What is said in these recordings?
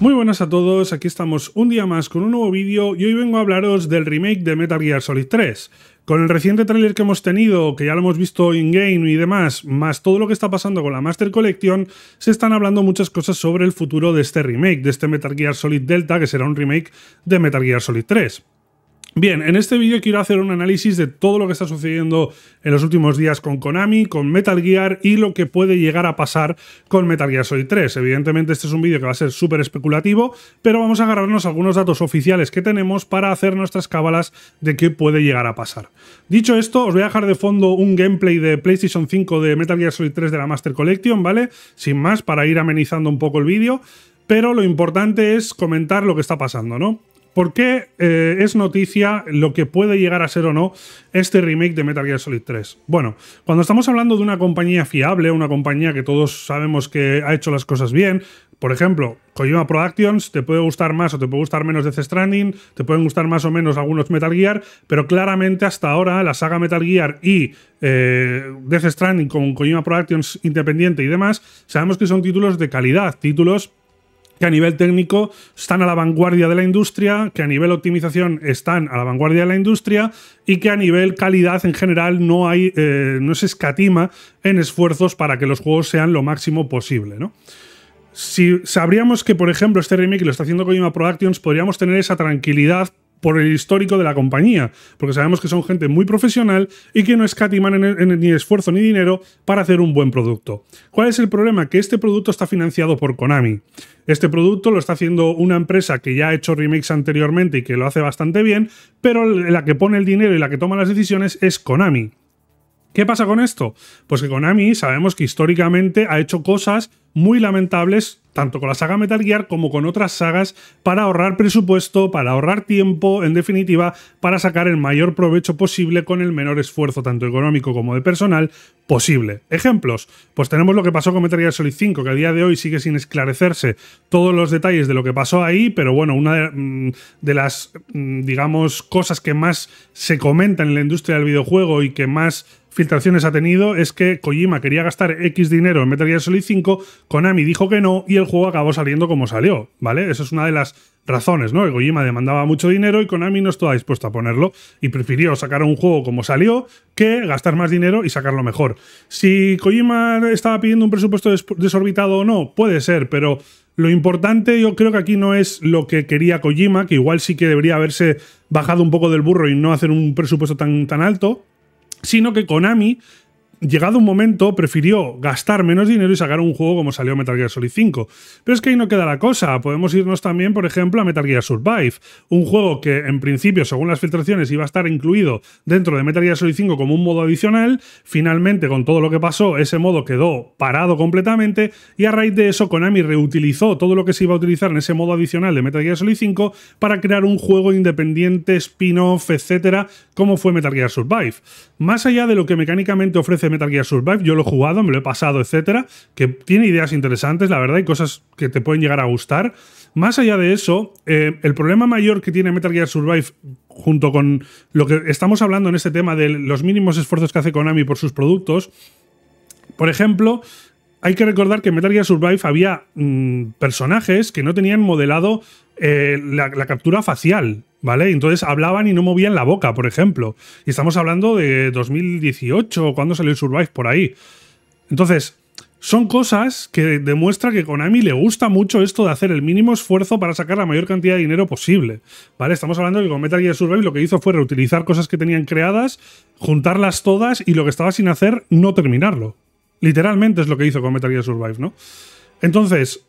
Muy buenas a todos, aquí estamos un día más con un nuevo vídeo y hoy vengo a hablaros del remake de Metal Gear Solid 3. Con el reciente tráiler que hemos tenido, que ya lo hemos visto in-game y demás, más todo lo que está pasando con la Master Collection, se están hablando muchas cosas sobre el futuro de este remake, de este Metal Gear Solid Delta, que será un remake de Metal Gear Solid 3. Bien, en este vídeo quiero hacer un análisis de todo lo que está sucediendo en los últimos días con Konami, con Metal Gear y lo que puede llegar a pasar con Metal Gear Solid 3. Evidentemente este es un vídeo que va a ser súper especulativo, pero vamos a agarrarnos algunos datos oficiales que tenemos para hacer nuestras cábalas de qué puede llegar a pasar. Dicho esto, os voy a dejar de fondo un gameplay de PlayStation 5 de Metal Gear Solid 3 de la Master Collection, ¿vale? Sin más, para ir amenizando un poco el vídeo pero lo importante es comentar lo que está pasando, ¿no? ¿Por qué eh, es noticia lo que puede llegar a ser o no este remake de Metal Gear Solid 3? Bueno, cuando estamos hablando de una compañía fiable, una compañía que todos sabemos que ha hecho las cosas bien, por ejemplo, Kojima Productions, te puede gustar más o te puede gustar menos Death Stranding, te pueden gustar más o menos algunos Metal Gear, pero claramente hasta ahora la saga Metal Gear y eh, Death Stranding con Kojima Productions independiente y demás, sabemos que son títulos de calidad, títulos que a nivel técnico están a la vanguardia de la industria, que a nivel optimización están a la vanguardia de la industria y que a nivel calidad en general no hay eh, no se escatima en esfuerzos para que los juegos sean lo máximo posible, ¿no? Si sabríamos que, por ejemplo, este remake lo está haciendo Kojima Pro Actions, podríamos tener esa tranquilidad por el histórico de la compañía, porque sabemos que son gente muy profesional y que no escatiman ni esfuerzo ni dinero para hacer un buen producto. ¿Cuál es el problema? Que este producto está financiado por Konami. Este producto lo está haciendo una empresa que ya ha hecho remakes anteriormente y que lo hace bastante bien, pero la que pone el dinero y la que toma las decisiones es Konami. ¿Qué pasa con esto? Pues que Konami sabemos que históricamente ha hecho cosas muy lamentables tanto con la saga Metal Gear como con otras sagas, para ahorrar presupuesto, para ahorrar tiempo, en definitiva, para sacar el mayor provecho posible con el menor esfuerzo, tanto económico como de personal, posible. Ejemplos, pues tenemos lo que pasó con Metal Gear Solid 5, que a día de hoy sigue sin esclarecerse todos los detalles de lo que pasó ahí, pero bueno, una de, mm, las, mm, digamos, cosas que más se comentan en la industria del videojuego y que más filtraciones ha tenido es que Kojima quería gastar X dinero en Metal Gear Solid 5, Konami dijo que no y el juego acabó saliendo como salió, ¿vale? Eso es una de las razones, ¿no? Que Kojima demandaba mucho dinero y Konami no estaba dispuesto a ponerlo y prefirió sacar un juego como salió que gastar más dinero y sacarlo mejor. Si Kojima estaba pidiendo un presupuesto desorbitado o no, puede ser, pero lo importante yo creo que aquí no es lo que quería Kojima, que igual sí que debería haberse bajado un poco del burro y no hacer un presupuesto tan, tan alto, sino que Konami llegado un momento, prefirió gastar menos dinero y sacar un juego como salió Metal Gear Solid 5. Pero es que ahí no queda la cosa. Podemos irnos también, por ejemplo, a Metal Gear Survive, un juego que en principio, según las filtraciones, iba a estar incluido dentro de Metal Gear Solid 5 como un modo adicional. Finalmente, con todo lo que pasó, ese modo quedó parado completamente y a raíz de eso Konami reutilizó todo lo que se iba a utilizar en ese modo adicional de Metal Gear Solid 5 para crear un juego independiente, spin-off, etcétera, como fue Metal Gear Survive. Más allá de lo que mecánicamente ofrece Metal Gear Survive, yo lo he jugado, me lo he pasado, etcétera, que tiene ideas interesantes, la verdad, y cosas que te pueden llegar a gustar. Más allá de eso, eh, el problema mayor que tiene Metal Gear Survive, junto con lo que estamos hablando en este tema de los mínimos esfuerzos que hace Konami por sus productos, por ejemplo, hay que recordar que en Metal Gear Survive había mm, personajes que no tenían modelado eh, la, la, captura facial. ¿Vale? Entonces hablaban y no movían la boca, por ejemplo. Y estamos hablando de 2018, cuando salió el Survive por ahí. Entonces, son cosas que demuestra que Konami le gusta mucho esto de hacer el mínimo esfuerzo para sacar la mayor cantidad de dinero posible. ¿Vale? Estamos hablando de que con Metal Gear Survive lo que hizo fue reutilizar cosas que tenían creadas, juntarlas todas y lo que estaba sin hacer, no terminarlo. Literalmente es lo que hizo con Metal Gear Survive, ¿no? Entonces,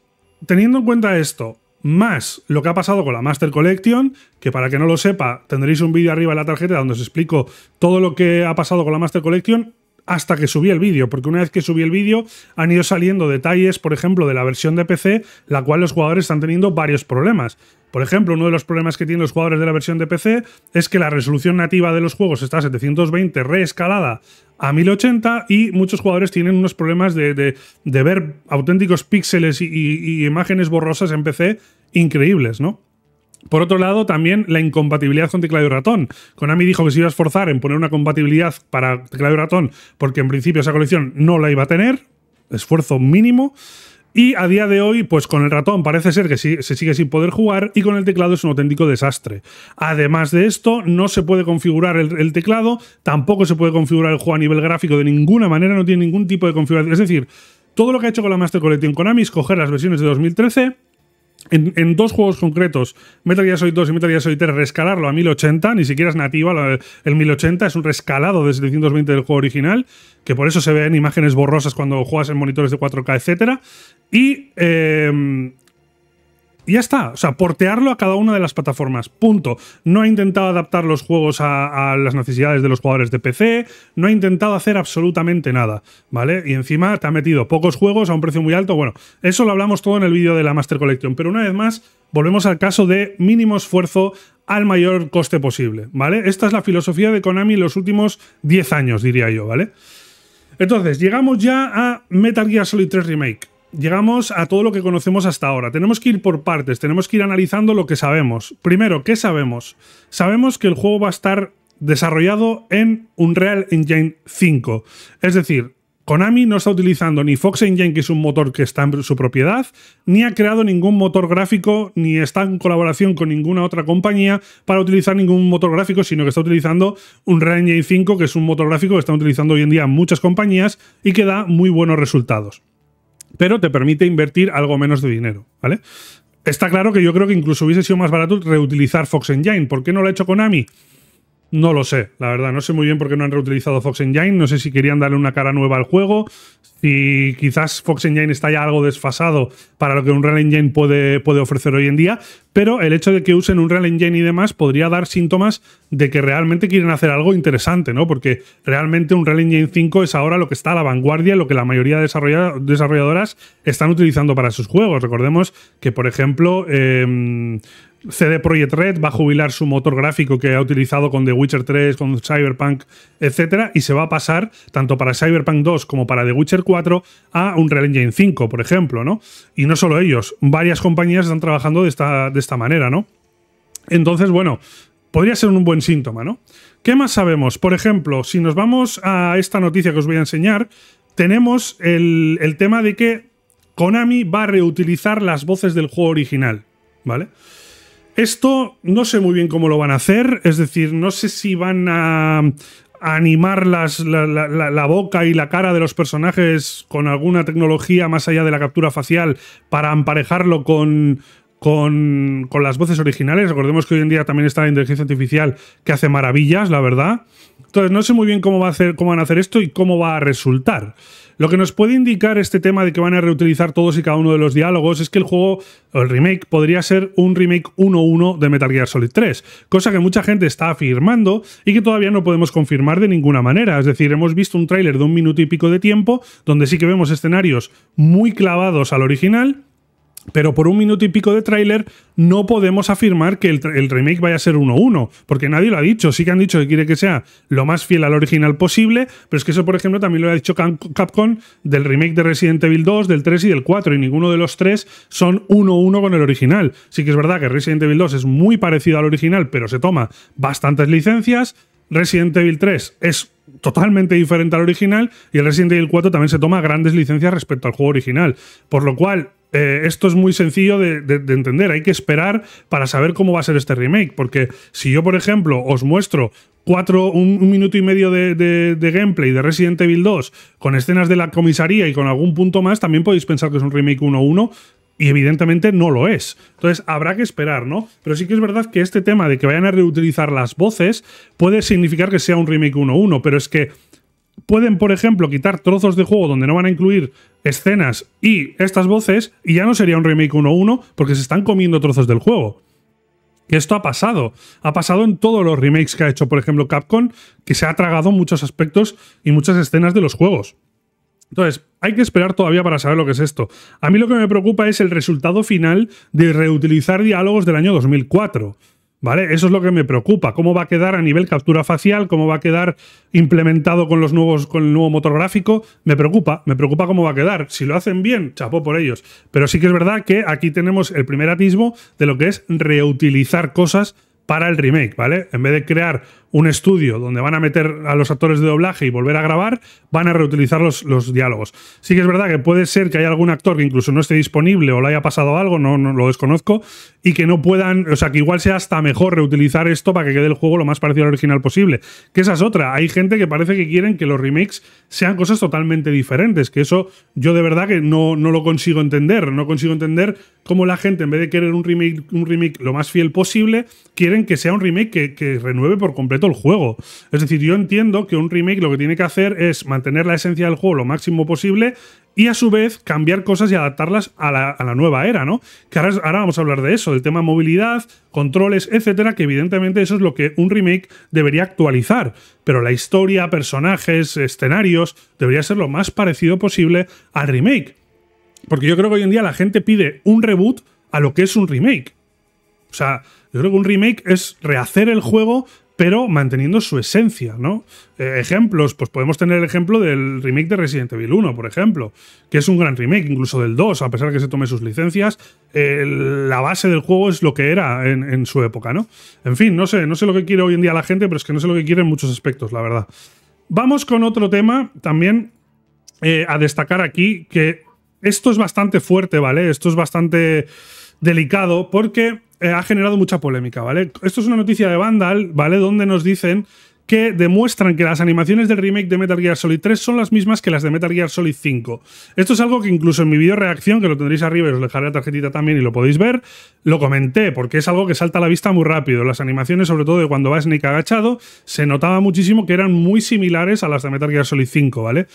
teniendo en cuenta esto, más lo que ha pasado con la Master Collection, que para que no lo sepa, tendréis un vídeo arriba en la tarjeta donde os explico todo lo que ha pasado con la Master Collection hasta que subí el vídeo, porque una vez que subí el vídeo han ido saliendo detalles, por ejemplo, de la versión de PC, la cual los jugadores están teniendo varios problemas. Por ejemplo, uno de los problemas que tienen los jugadores de la versión de PC es que la resolución nativa de los juegos está a 720 reescalada a 1080 y muchos jugadores tienen unos problemas de, ver auténticos píxeles y, imágenes borrosas en PC increíbles, ¿no? Por otro lado, también la incompatibilidad con teclado y ratón. Konami dijo que se iba a esforzar en poner una compatibilidad para teclado y ratón, porque en principio esa colección no la iba a tener, esfuerzo mínimo. Y a día de hoy, pues con el ratón parece ser que se sigue sin poder jugar y con el teclado es un auténtico desastre. Además de esto, no se puede configurar el, el, teclado, tampoco se puede configurar el juego a nivel gráfico de ninguna manera, no tiene ningún tipo de configuración. Es decir, todo lo que ha hecho con la Master Collection Konami es coger las versiones de 2013 en, dos juegos concretos, Metal Gear 2 y Metal Gear 3, rescalarlo a 1080, ni siquiera es nativa el 1080, es un rescalado de 720 del juego original, que por eso se ven imágenes borrosas cuando juegas en monitores de 4K, etc. Y eh, ya está. O sea, portearlo a cada una de las plataformas. Punto. No ha intentado adaptar los juegos a, a, las necesidades de los jugadores de PC. No ha intentado hacer absolutamente nada. ¿Vale? Y encima te ha metido pocos juegos a un precio muy alto. Bueno, eso lo hablamos todo en el vídeo de la Master Collection. Pero una vez más, volvemos al caso de mínimo esfuerzo al mayor coste posible. ¿Vale? Esta es la filosofía de Konami en los últimos 10 años, diría yo, ¿vale? Entonces, llegamos ya a Metal Gear Solid 3 Remake llegamos a todo lo que conocemos hasta ahora. Tenemos que ir por partes, tenemos que ir analizando lo que sabemos. Primero, ¿qué sabemos? Sabemos que el juego va a estar desarrollado en Unreal Engine 5. Es decir, Konami no está utilizando ni Fox Engine, que es un motor que está en su propiedad, ni ha creado ningún motor gráfico, ni está en colaboración con ninguna otra compañía para utilizar ningún motor gráfico, sino que está utilizando un Real Engine 5, que es un motor gráfico que están utilizando hoy en día muchas compañías y que da muy buenos resultados pero te permite invertir algo menos de dinero, ¿vale? Está claro que yo creo que incluso hubiese sido más barato reutilizar Fox Engine. ¿Por qué no lo ha hecho Konami? No lo sé, la verdad, no sé muy bien por qué no han reutilizado Fox Engine, no sé si querían darle una cara nueva al juego, y quizás Fox Engine está ya algo desfasado para lo que un real Engine puede, puede ofrecer hoy en día, pero el hecho de que usen un real Engine y demás podría dar síntomas de que realmente quieren hacer algo interesante, ¿no? Porque realmente un real Engine 5 es ahora lo que está a la vanguardia, lo que la mayoría de desarrolladoras están utilizando para sus juegos. Recordemos que, por ejemplo, eh, CD Projekt Red va a jubilar su motor gráfico que ha utilizado con The Witcher 3, con Cyberpunk, etcétera, y se va a pasar tanto para Cyberpunk 2 como para The Witcher 4 a Unreal Engine 5, por ejemplo, ¿no? Y no solo ellos, varias compañías están trabajando de esta, de esta manera, ¿no? Entonces, bueno, podría ser un buen síntoma, ¿no? ¿Qué más sabemos? Por ejemplo, si nos vamos a esta noticia que os voy a enseñar, tenemos el, el tema de que Konami va a reutilizar las voces del juego original, ¿vale? Esto no sé muy bien cómo lo van a hacer, es decir, no sé si van a, animar la, boca y la cara de los personajes con alguna tecnología más allá de la captura facial para emparejarlo con, con, las voces originales. Recordemos que hoy en día también está la inteligencia artificial que hace maravillas, la verdad. Entonces, no sé muy bien cómo, va a hacer, cómo van a hacer esto y cómo va a resultar. Lo que nos puede indicar este tema de que van a reutilizar todos y cada uno de los diálogos es que el juego, o el remake, podría ser un remake 1-1 de Metal Gear Solid 3, cosa que mucha gente está afirmando y que todavía no podemos confirmar de ninguna manera. Es decir, hemos visto un tráiler de un minuto y pico de tiempo donde sí que vemos escenarios muy clavados al original pero por un minuto y pico de tráiler no podemos afirmar que el, remake vaya a ser 1-1, porque nadie lo ha dicho. Sí que han dicho que quiere que sea lo más fiel al original posible, pero es que eso, por ejemplo, también lo ha dicho Capcom del remake de Resident Evil 2, del 3 y del 4, y ninguno de los tres son 1-1 con el original. Sí que es verdad que Resident Evil 2 es muy parecido al original, pero se toma bastantes licencias. Resident Evil 3 es totalmente diferente al original y el Resident Evil 4 también se toma grandes licencias respecto al juego original. Por lo cual, eh, esto es muy sencillo de, entender. Hay que esperar para saber cómo va a ser este remake. Porque si yo, por ejemplo, os muestro un, minuto y medio de, de, gameplay de Resident Evil 2 con escenas de la comisaría y con algún punto más, también podéis pensar que es un remake 1-1. Y evidentemente no lo es. Entonces habrá que esperar, ¿no? Pero sí que es verdad que este tema de que vayan a reutilizar las voces puede significar que sea un remake 1-1, pero es que pueden, por ejemplo, quitar trozos de juego donde no van a incluir escenas y estas voces, y ya no sería un remake 1-1 porque se están comiendo trozos del juego. esto ha pasado. Ha pasado en todos los remakes que ha hecho, por ejemplo, Capcom, que se ha tragado muchos aspectos y muchas escenas de los juegos. Entonces, hay que esperar todavía para saber lo que es esto. A mí lo que me preocupa es el resultado final de reutilizar diálogos del año 2004. ¿Vale? Eso es lo que me preocupa. ¿Cómo va a quedar a nivel captura facial? ¿Cómo va a quedar implementado con, los nuevos, con el nuevo motor gráfico? Me preocupa, me preocupa cómo va a quedar. Si lo hacen bien, chapó por ellos. Pero sí que es verdad que aquí tenemos el primer atisbo de lo que es reutilizar cosas para el remake, ¿vale? En vez de crear un estudio donde van a meter a los actores de doblaje y volver a grabar, van a reutilizar los, diálogos. Sí que es verdad que puede ser que haya algún actor que incluso no esté disponible o le haya pasado algo, no, lo desconozco, y que no puedan, o sea, que igual sea hasta mejor reutilizar esto para que quede el juego lo más parecido al original posible. Que esa es otra. Hay gente que parece que quieren que los remakes sean cosas totalmente diferentes, que eso yo de verdad que no, no lo consigo entender. No consigo entender cómo la gente, en vez de querer un remake, un remake lo más fiel posible, quieren que sea un remake que, que renueve por completo el juego. Es decir, yo entiendo que un remake lo que tiene que hacer es mantener la esencia del juego lo máximo posible y a su vez cambiar cosas y adaptarlas a la, nueva era, ¿no? Que ahora, ahora, vamos a hablar de eso, del tema movilidad, controles, etcétera, que evidentemente eso es lo que un remake debería actualizar. Pero la historia, personajes, escenarios, debería ser lo más parecido posible al remake. Porque yo creo que hoy en día la gente pide un reboot a lo que es un remake. O sea, yo creo que un remake es rehacer el juego pero manteniendo su esencia, ¿no? Eh, ejemplos, pues podemos tener el ejemplo del remake de Resident Evil 1, por ejemplo, que es un gran remake, incluso del 2, a pesar de que se tome sus licencias, la base del juego es lo que era en, su época, ¿no? En fin, no sé, no sé lo que quiere hoy en día la gente, pero es que no sé lo que quiere en muchos aspectos, la verdad. Vamos con otro tema también eh, a destacar aquí, que esto es bastante fuerte, ¿vale? Esto es bastante delicado porque eh, ha generado mucha polémica, ¿vale? Esto es una noticia de Vandal, ¿vale? Donde nos dicen que demuestran que las animaciones del remake de Metal Gear Solid 3 son las mismas que las de Metal Gear Solid 5. Esto es algo que incluso en mi video reacción, que lo tendréis arriba y os dejaré la tarjetita también y lo podéis ver, lo comenté, porque es algo que salta a la vista muy rápido. Las animaciones, sobre todo de cuando va Snake agachado, se notaba muchísimo que eran muy similares a las de Metal Gear Solid 5, ¿vale?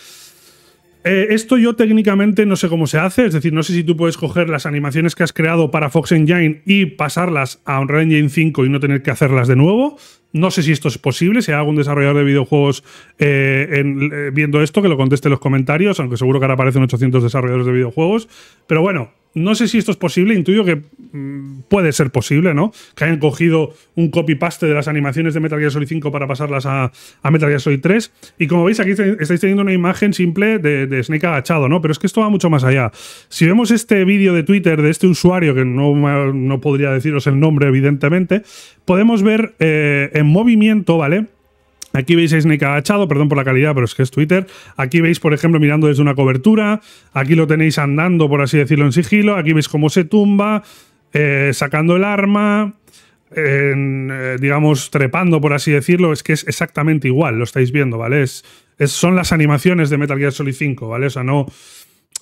Eh, esto yo técnicamente no sé cómo se hace, es decir, no sé si tú puedes coger las animaciones que has creado para Fox Engine y pasarlas a Unreal Engine 5 y no tener que hacerlas de nuevo. No sé si esto es posible, si hay algún desarrollador de videojuegos eh, eh, viendo esto, que lo conteste en los comentarios, aunque seguro que ahora aparecen 800 desarrolladores de videojuegos. Pero bueno, no sé si esto es posible, intuyo que mm, puede ser posible, ¿no? Que hayan cogido un copy-paste de las animaciones de Metal Gear Solid 5 para pasarlas a, Metal Gear Solid 3. Y como veis, aquí estáis teniendo una imagen simple de, de, Snake agachado, ¿no? Pero es que esto va mucho más allá. Si vemos este vídeo de Twitter de este usuario, que no, podría deciros el nombre, evidentemente, podemos ver eh, en movimiento, ¿vale? Aquí veis a Snake agachado, perdón por la calidad, pero es que es Twitter. Aquí veis, por ejemplo, mirando desde una cobertura. Aquí lo tenéis andando, por así decirlo, en sigilo. Aquí veis cómo se tumba, eh, sacando el arma, eh, digamos, trepando, por así decirlo. Es que es exactamente igual, lo estáis viendo, ¿vale? son las animaciones de Metal Gear Solid 5, ¿vale? O sea, no,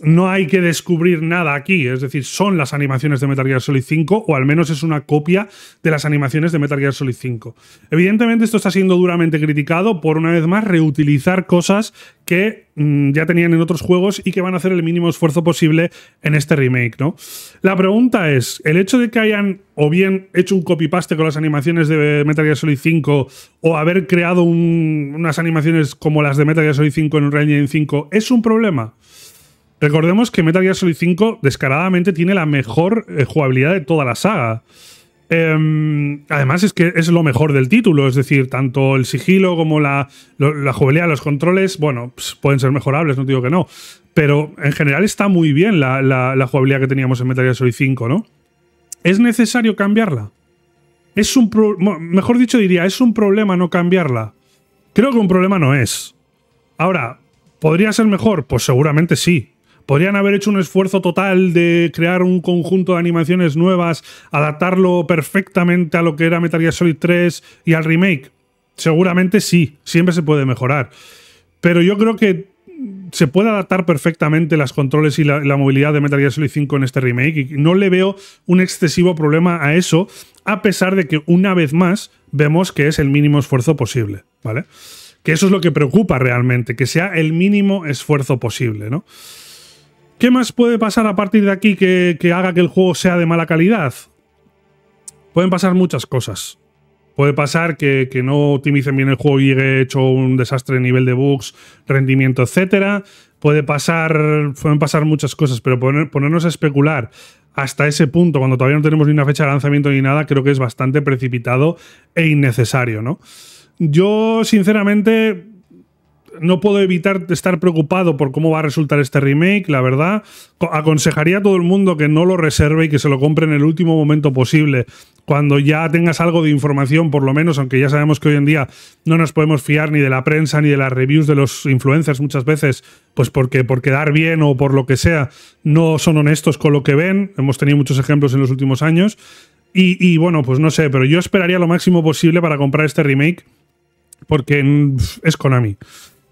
no hay que descubrir nada aquí, es decir, son las animaciones de Metal Gear Solid 5 o al menos es una copia de las animaciones de Metal Gear Solid 5. Evidentemente esto está siendo duramente criticado por una vez más reutilizar cosas que mm, ya tenían en otros juegos y que van a hacer el mínimo esfuerzo posible en este remake, ¿no? La pregunta es, el hecho de que hayan o bien hecho un copy-paste con las animaciones de Metal Gear Solid 5 o haber creado unas animaciones como las de Metal Gear Solid 5 en Unreal Engine 5, ¿es un problema? Recordemos que Metal Gear Solid 5 descaradamente tiene la mejor eh, jugabilidad de toda la saga. Em, además es que es lo mejor del título, es decir, tanto el sigilo como la, la jugabilidad, los controles, bueno, pues, pueden ser mejorables, no digo que no, pero en general está muy bien la, la, jugabilidad que teníamos en Metal Gear Solid 5, ¿no? ¿Es necesario cambiarla? Es un mejor dicho diría, es un problema no cambiarla. Creo que un problema no es. Ahora, ¿podría ser mejor? Pues seguramente sí, podrían haber hecho un esfuerzo total de crear un conjunto de animaciones nuevas, adaptarlo perfectamente a lo que era Metal Gear Solid 3 y al remake. Seguramente sí, siempre se puede mejorar. Pero yo creo que se puede adaptar perfectamente los controles y la, movilidad de Metal Gear Solid 5 en este remake y no le veo un excesivo problema a eso, a pesar de que una vez más vemos que es el mínimo esfuerzo posible, ¿vale? Que eso es lo que preocupa realmente, que sea el mínimo esfuerzo posible, ¿no? ¿Qué más puede pasar a partir de aquí que, haga que el juego sea de mala calidad? Pueden pasar muchas cosas. Puede pasar que, no optimicen bien el juego y llegue hecho un desastre en nivel de bugs, rendimiento, etc. Puede pasar, pueden pasar muchas cosas, pero ponernos a especular hasta ese punto, cuando todavía no tenemos ni una fecha de lanzamiento ni nada, creo que es bastante precipitado e innecesario, ¿no? Yo, sinceramente, no puedo evitar estar preocupado por cómo va a resultar este remake, la verdad. Aconsejaría a todo el mundo que no lo reserve y que se lo compre en el último momento posible. Cuando ya tengas algo de información, por lo menos, aunque ya sabemos que hoy en día no nos podemos fiar ni de la prensa ni de las reviews de los influencers muchas veces, pues porque por quedar bien o por lo que sea, no son honestos con lo que ven. Hemos tenido muchos ejemplos en los últimos años. Y, y bueno, pues no sé, pero yo esperaría lo máximo posible para comprar este remake porque mm, es Konami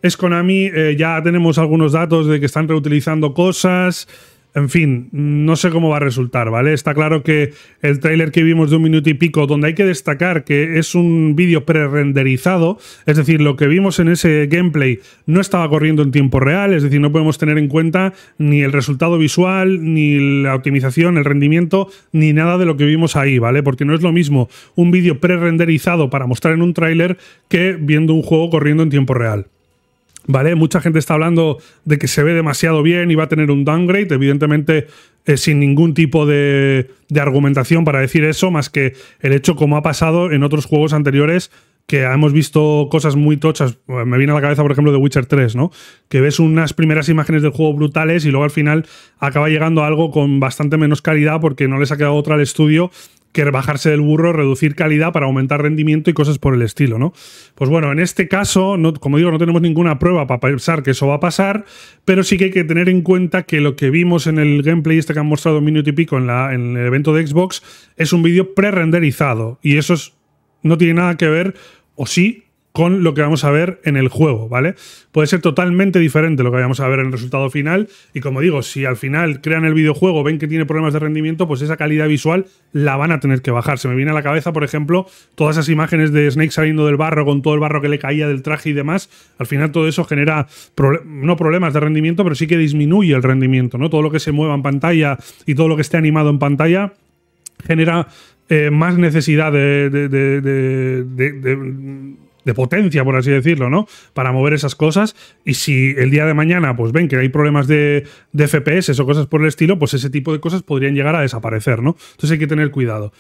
es Konami, eh, ya tenemos algunos datos de que están reutilizando cosas. En fin, no sé cómo va a resultar, ¿vale? Está claro que el tráiler que vimos de un minuto y pico, donde hay que destacar que es un vídeo pre-renderizado, es decir, lo que vimos en ese gameplay no estaba corriendo en tiempo real, es decir, no podemos tener en cuenta ni el resultado visual, ni la optimización, el rendimiento, ni nada de lo que vimos ahí, ¿vale? Porque no es lo mismo un vídeo pre-renderizado para mostrar en un tráiler que viendo un juego corriendo en tiempo real. ¿Vale? Mucha gente está hablando de que se ve demasiado bien y va a tener un downgrade. Evidentemente, eh, sin ningún tipo de, argumentación para decir eso, más que el hecho como ha pasado en otros juegos anteriores, que hemos visto cosas muy tochas. Me viene a la cabeza, por ejemplo, de Witcher 3, ¿no? Que ves unas primeras imágenes del juego brutales y luego al final acaba llegando a algo con bastante menos calidad porque no les ha quedado otra al estudio que bajarse del burro, reducir calidad para aumentar rendimiento y cosas por el estilo, ¿no? Pues bueno, en este caso, como digo, no tenemos ninguna prueba para pensar que eso va a pasar, pero sí que hay que tener en cuenta que lo que vimos en el gameplay este que han mostrado un en, el evento de Xbox es un vídeo pre-renderizado y eso no tiene nada que ver, o sí, con lo que vamos a ver en el juego, ¿vale? Puede ser totalmente diferente lo que vamos a ver en el resultado final y como digo, si al final crean el videojuego, ven que tiene problemas de rendimiento, pues esa calidad visual la van a tener que bajar. Se me viene a la cabeza, por ejemplo, todas esas imágenes de Snake saliendo del barro con todo el barro que le caía del traje y demás, al final todo eso genera no problemas de rendimiento, pero sí que disminuye el rendimiento, ¿no? Todo lo que se mueva en pantalla y todo lo que esté animado en pantalla genera eh, más necesidad de, de de potencia, por así decirlo, ¿no? Para mover esas cosas. Y si el día de mañana, pues ven que hay problemas de, FPS o cosas por el estilo, pues ese tipo de cosas podrían llegar a desaparecer, ¿no? Entonces hay que tener cuidado.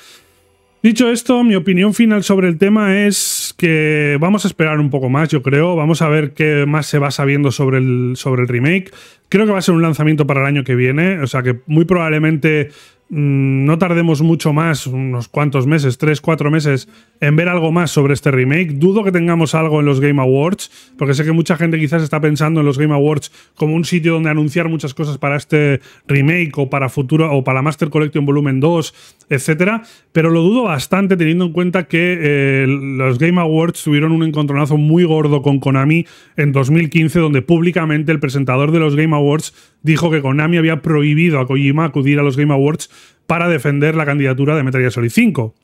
Dicho esto, mi opinión final sobre el tema es que vamos a esperar un poco más, yo creo. Vamos a ver qué más se va sabiendo sobre el, sobre el remake. Creo que va a ser un lanzamiento para el año que viene, o sea que muy probablemente Mm, no tardemos mucho más, unos cuantos meses, tres, cuatro meses, en ver algo más sobre este remake. Dudo que tengamos algo en los Game Awards, porque sé que mucha gente quizás está pensando en los Game Awards como un sitio donde anunciar muchas cosas para este remake o para futuro o para Master Collection Volumen 2, etcétera. Pero lo dudo bastante teniendo en cuenta que eh, los Game Awards tuvieron un encontronazo muy gordo con Konami en 2015, donde públicamente el presentador de los Game Awards dijo que Konami había prohibido a Kojima acudir a los Game Awards para defender la candidatura de Metal Gear Solid 5.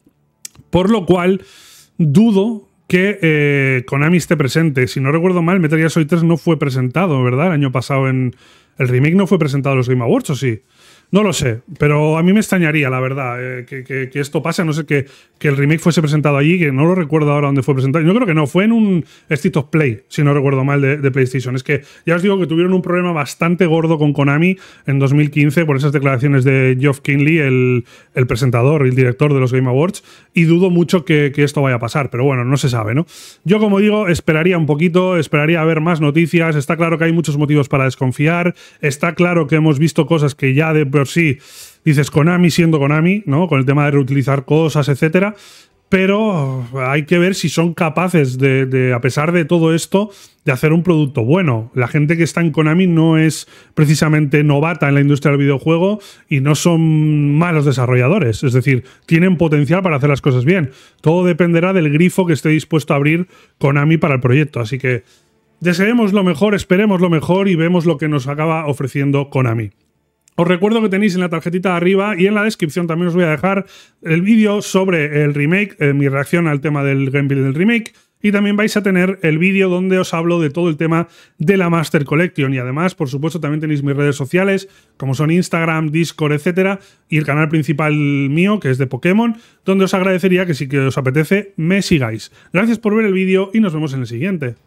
Por lo cual, dudo que eh, Konami esté presente. Si no recuerdo mal, Metal Gear Solid 3 no fue presentado, ¿verdad? El año pasado en... El remake no fue presentado los Game Awards, ¿o sí? No lo sé, pero a mí me extrañaría, la verdad, eh, que, esto pase, no sé que, el remake fuese presentado allí, que no lo recuerdo ahora dónde fue presentado. Yo creo que no, fue en un Street of Play, si no recuerdo mal, de, PlayStation. Es que ya os digo que tuvieron un problema bastante gordo con Konami en 2015 por esas declaraciones de Geoff Kinley, el, presentador y el director de los Game Awards, y dudo mucho que, que esto vaya a pasar, pero bueno, no se sabe, ¿no? Yo, como digo, esperaría un poquito, esperaría a ver más noticias. Está claro que hay muchos motivos para desconfiar, está claro que hemos visto cosas que ya de pero sí, dices Konami siendo Konami, ¿no? Con el tema de reutilizar cosas, etcétera. Pero hay que ver si son capaces de, de, a pesar de todo esto, de hacer un producto bueno. La gente que está en Konami no es precisamente novata en la industria del videojuego y no son malos desarrolladores. Es decir, tienen potencial para hacer las cosas bien. Todo dependerá del grifo que esté dispuesto a abrir Konami para el proyecto. Así que deseemos lo mejor, esperemos lo mejor y vemos lo que nos acaba ofreciendo Konami. Os recuerdo que tenéis en la tarjetita de arriba y en la descripción también os voy a dejar el vídeo sobre el remake, eh, mi reacción al tema del gameplay del remake. Y también vais a tener el vídeo donde os hablo de todo el tema de la Master Collection. Y además, por supuesto, también tenéis mis redes sociales, como son Instagram, Discord, etcétera, y el canal principal mío, que es de Pokémon, donde os agradecería que si que os apetece, me sigáis. Gracias por ver el vídeo y nos vemos en el siguiente.